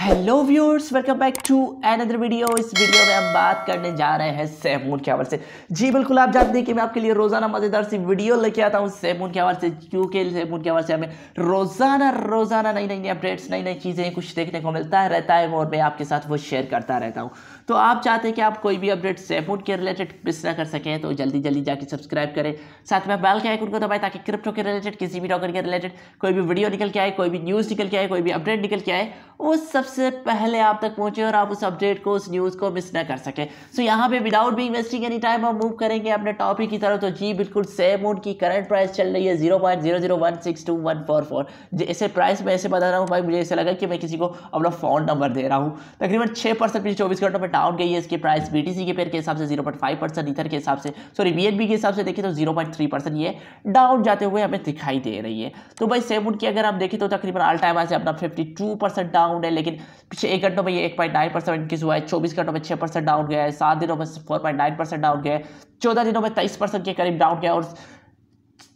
hello viewers welcome back to another video इस video में हम बात करने जा रहे हैं सैमून के हवाले से जी बिल्कुल आप जानते हैं कि मैं आपके लिए रोज़ाना मज़ेदार सी वीडियो लेके आता हूँ सैमून के हवाले से क्योंकि सैमून के हवाले से हमें रोज़ाना रोज़ाना नई नई नई अपडेट्स नई नई चीज़ें कुछ देखने को मिलता है रहता है और मैं आपके साथ वो शेयर करता रहता हूँ तो आप चाहते हैं कि आप कोई भी अपडेट सैमून के रिलेटेड मिस ना कर सकें तो जल्दी जल्दी जाके सब्सक्राइब करें साथ में बैल के आइकन को दबाएं ताकि क्रिप्टो के रिलेटेड किसी भी टॉकर के रिलेटेड कोई भी वीडियो निकल के आए कोई भी न्यूज़ निकल के आए कोई भी अपडेट निकल के आए वो सब सबसे पहले आप तक पहुंचे और आप उस अपडेट को उस न्यूज़ को मिस ना कर सके सो so, यहाँ पे without be investing any time हम मूव करेंगे अपने टॉपिक की तरफ तो जी बिल्कुल सेम उन की करंट प्राइस चल रही है zero point zero zero one six two one four four जैसे प्राइस मैं ऐसे बता रहा हूँ भाई मुझे ऐसा लगा कि मैं किसी को अपना फ़ोन नंबर दे रहा हूँ तकरीबन छः परसेंट पिछले चौबीस घंटों में डाउन गई है इसकी प्राइस बी टी सी के पेयर के हिसाब से जीरो पॉइंट फाइव परसेंट इधर के हिसाब से सॉरी बी एन बी के हिसाब से देखें तो जीरो पॉइंट थ्री परसेंट ये डाउन जाते हुए हमें दिखाई दे रही है तो भाई सेम सेमुन की अगर आप देखें तो तकरीबन ऑल टाइम आज अपना फिफ्टी टू परसेंट डाउन है लेकिन लेकिन पिछले एक घंटों में ये एक पॉइंट नाइन परसेंट इंक्रीज हुआ है चौबीस घंटों में छः परसेंट डाउन गया है सात दिनों में four point nine percent down गया है चौदह दिनों में तेईस परसेंट के करीब डाउन गया और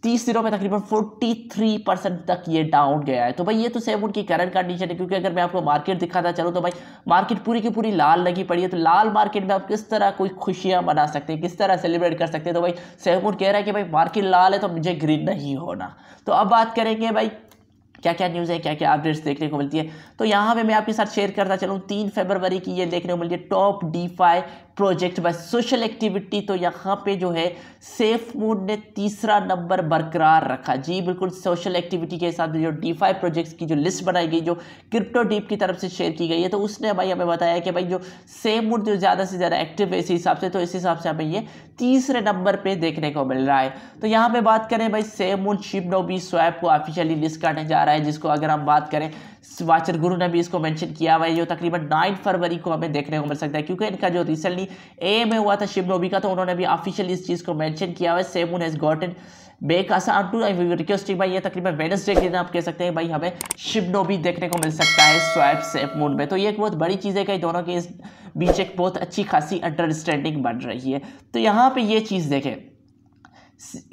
तीस दिनों में तकरीबन फोर्टी थ्री परसेंट तक ये डाउन गया है तो भाई ये तो सेम उनकी करंट कंडीशन है क्योंकि अगर मैं आपको मार्केट दिखाता चलूँ तो भाई मार्केट पूरी की पूरी लाल लगी पड़ी है तो लाल मार्केट में आप किस तरह कोई खुशियां मना सकते हैं किस तरह सेलिब्रेट कर सकते हैं तो भाई सेमून कह रहा है कि भाई मार्केट लाल है तो मुझे ग्रीन नहीं होना तो अब बात करेंगे भाई क्या क्या न्यूज़ है क्या क्या अपडेट्स देखने को मिलती है तो यहाँ पे मैं आपके साथ शेयर करता चलूँ तीन फरवरी की ये देखने को मिलती है top DeFi project by social activity तो यहाँ पे जो है सेफ मूड ने तीसरा नंबर बरकरार रखा जी बिल्कुल सोशल एक्टिविटी के साथ जो डी फाइव प्रोजेक्ट्स की जो लिस्ट बनाई गई जो क्रिप्टो डीप की तरफ से शेयर की गई है तो उसने भाई हमें बताया कि भाई जो सेफ मूड जो ज़्यादा से ज़्यादा एक्टिव है इस हिसाब से तो इस हिसाब से हमें ये तीसरे नंबर पर देखने को मिल रहा है तो यहाँ पर बात करें भाई सेफ मूड शिप नोबी स्वैप को ऑफिशियली लिस्ट करने जा रहा है जिसको अगर हम बात करें वाचर गुरु ने भी इसको मेंशन किया हुआ है जो तकरीबन नाइन फरवरी को हमें देखने को मिल सकता है क्योंकि इनका जो रिसेंटली ए में हुआ था शिवनोबी का तो उन्होंने भी ऑफिशियली इस चीज़ को मेंशन किया हुआ है सेमून हैज़ गॉटन बेकासा टू रिक्वेस्टिंग भाई ये तकरीबन वेनसडे के दिन आप कह सकते हैं भाई हमें शिवनो भी देखने को मिल सकता है स्वैप सेफ मून में तो ये एक बहुत बड़ी चीज़ है कि दोनों के इस बीच एक बहुत अच्छी खासी अंडरस्टैंडिंग बन रही है तो यहाँ पर ये चीज़ देखें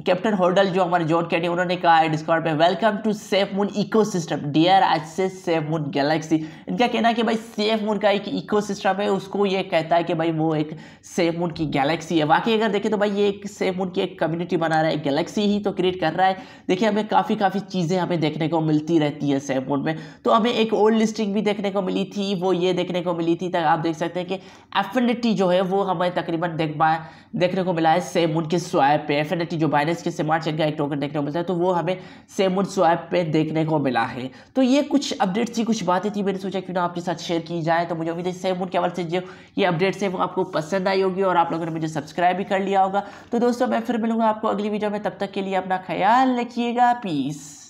कैप्टन होर्डल जो हमारे जॉन कैडी उन्होंने कहा है डिस्कॉर्ड पे welcome to SafeMoon ecosystem dear आज से सेफ मून गैलेक्सी इनका कहना है कि भाई सेफ मून का एक इकोसिस्टम है उसको ये कहता है कि भाई वो एक सेफ मून की गैलेक्सी है वाकई अगर देखें तो भाई ये एक सेफ मून की एक कम्युनिटी बना रहा है गैलेक्सी ही तो क्रिएट कर रहा है देखिए हमें काफ़ी काफ़ी चीज़ें हमें देखने को मिलती रहती है सेफ मून में तो हमें एक ओल्ड लिस्टिंग भी देखने को मिली थी वो ये देखने को मिली थी आप देख सकते हैं कि एफिनिटी जो है वो हमें तकरीबन देख पाए देखने को मिला है सेफ मून के स्वाइप पे एफिनिटी कि जो बाइनेंस के स्मार्ट चेन का एक टोकन देखने को मिलता है तो वो हमें सेमुन स्वैप पे देखने को मिला है तो ये कुछ अपडेट्स थी कुछ बातें थी मैंने सोचा क्यों ना आपके साथ शेयर की जाए तो मुझे उम्मीद है सेमुन के हवाले से जो ये अपडेट्स है वो आपको पसंद आई होगी और आप लोगों ने मुझे सब्सक्राइब भी कर लिया होगा तो दोस्तों मैं फिर मिलूंगा आपको अगली वीडियो में तब तक के लिए अपना ख्याल रखिएगा पीस